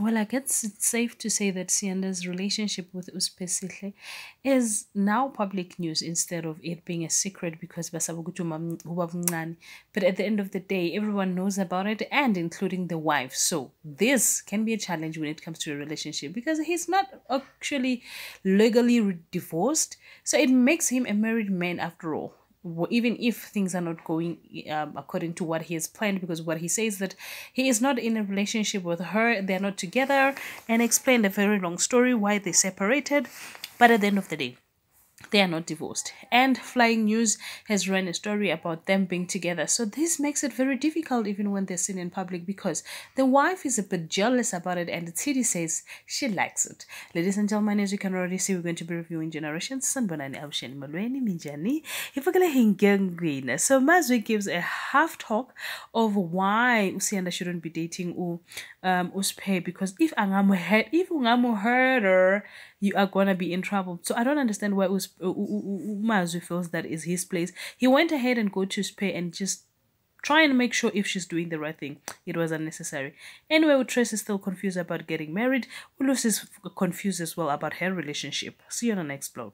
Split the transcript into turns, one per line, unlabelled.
Well, I guess it's safe to say that Sienda's relationship with Uspesihle is now public news instead of it being a secret because but at the end of the day, everyone knows about it and including the wife. So this can be a challenge when it comes to a relationship because he's not actually legally divorced. So it makes him a married man after all even if things are not going um, according to what he has planned because what he says that he is not in a relationship with her they're not together and explained a very long story why they separated but at the end of the day they are not divorced. And Flying News has run a story about them being together. So this makes it very difficult even when they're seen in public because the wife is a bit jealous about it and the city says she likes it. Ladies and gentlemen, as you can already see, we're going to be reviewing Generation Sanbonani Abshani Malweni Minjani. Ifakale So Mazwi gives a half talk of why Usianda shouldn't be dating U um Uspe because if Angamo had if Angamo heard her you are gonna be in trouble. So I don't understand why Us- Umazu feels that is his place. He went ahead and go to spare and just try and make sure if she's doing the right thing. It was unnecessary. Anyway, Trace is still confused about getting married. Ulus is confused as well about her relationship. See you on the next plot.